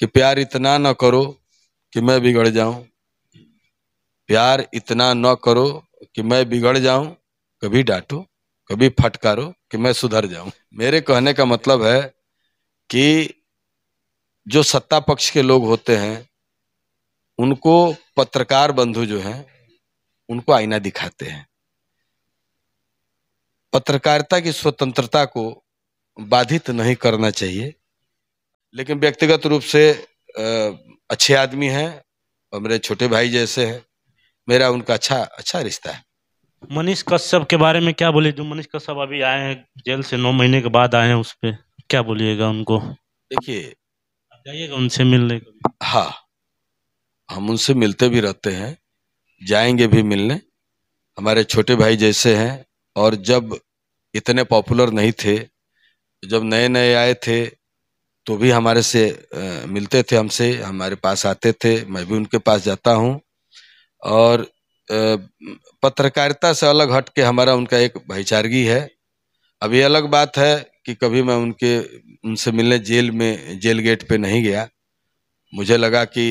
कि प्यार इतना न करो कि मैं बिगड़ जाऊं प्यार इतना न करो कि मैं बिगड़ जाऊं कभी डांटो कभी फटकारो कि मैं सुधर जाऊं मेरे कहने का मतलब है कि जो सत्ता पक्ष के लोग होते हैं उनको पत्रकार बंधु जो हैं उनको आईना दिखाते हैं पत्रकारिता की स्वतंत्रता को बाधित नहीं करना चाहिए लेकिन व्यक्तिगत रूप से अच्छे आदमी हैं और मेरे छोटे भाई जैसे हैं मेरा उनका अच्छा अच्छा रिश्ता है मनीष कश्यप के बारे में क्या बोले जो मनीष कश्यप अभी आए हैं जेल से नौ महीने के बाद आए हैं उस पर क्या बोलिएगा उनको देखिए जाइएगा उनसे मिलने हाँ हम उनसे मिलते भी रहते हैं जाएंगे भी मिलने हमारे छोटे भाई जैसे हैं और जब इतने पॉपुलर नहीं थे जब नए नए आए थे तो भी हमारे से आ, मिलते थे हमसे हमारे पास आते थे मैं भी उनके पास जाता हूँ और पत्रकारिता से अलग हट के हमारा उनका एक भाईचारगी है अभी अलग बात है कि कभी मैं उनके उनसे मिलने जेल में जेल गेट पे नहीं गया मुझे लगा कि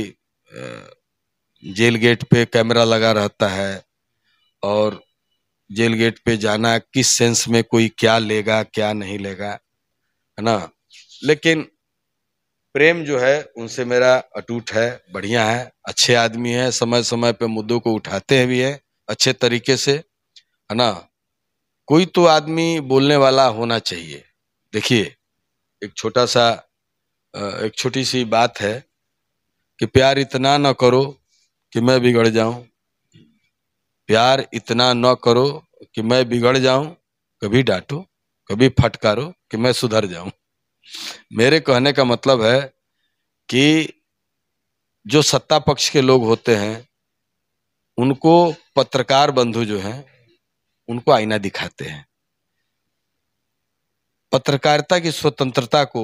जेल गेट पे कैमरा लगा रहता है और जेल गेट पे जाना किस सेंस में कोई क्या लेगा क्या नहीं लेगा है ना लेकिन प्रेम जो है उनसे मेरा अटूट है बढ़िया है अच्छे आदमी है समय समय पे मुद्दों को उठाते हैं भी है अच्छे तरीके से है ना कोई तो आदमी बोलने वाला होना चाहिए देखिए एक छोटा सा एक छोटी सी बात है कि प्यार इतना ना करो कि मैं बिगड़ जाऊं प्यार इतना न करो कि मैं बिगड़ जाऊं कभी डांटो कभी फटकारो कि मैं सुधर जाऊं मेरे कहने का मतलब है कि जो सत्ता पक्ष के लोग होते हैं उनको पत्रकार बंधु जो हैं उनको आईना दिखाते हैं पत्रकारिता की स्वतंत्रता को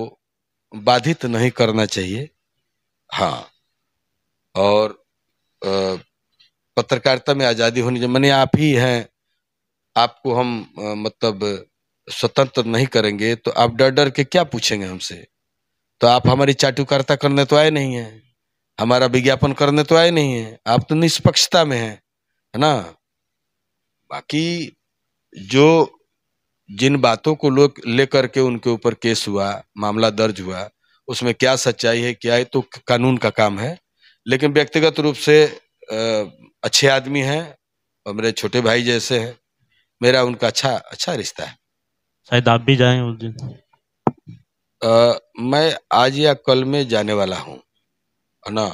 बाधित नहीं करना चाहिए हाँ और पत्रकारिता में आज़ादी होनी चाहिए मैंने आप ही हैं आपको हम मतलब स्वतंत्र नहीं करेंगे तो आप डर डर के क्या पूछेंगे हमसे तो आप हमारी चाटुकारिता करने तो आए नहीं है हमारा विज्ञापन करने तो आए नहीं है आप तो निष्पक्षता में है है ना बाकी जो जिन बातों को लोग लेकर के उनके ऊपर केस हुआ मामला दर्ज हुआ उसमें क्या सच्चाई है क्या है तो कानून का काम है लेकिन व्यक्तिगत रूप से अच्छे आदमी हैं और मेरे छोटे भाई जैसे हैं मेरा उनका अच्छा अच्छा रिश्ता है शायद आप भी जाएं उस दिन आ, मैं आज या कल में जाने वाला हूँ है ना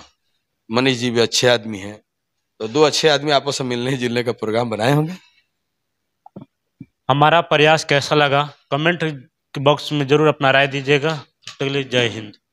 मनीष जी भी अच्छे आदमी हैं तो दो अच्छे आदमी आपस में मिलने जुलने का प्रोग्राम बनाए होंगे हमारा प्रयास कैसा लगा कमेंट बॉक्स में जरूर अपना राय दीजिएगा तो जय हिंद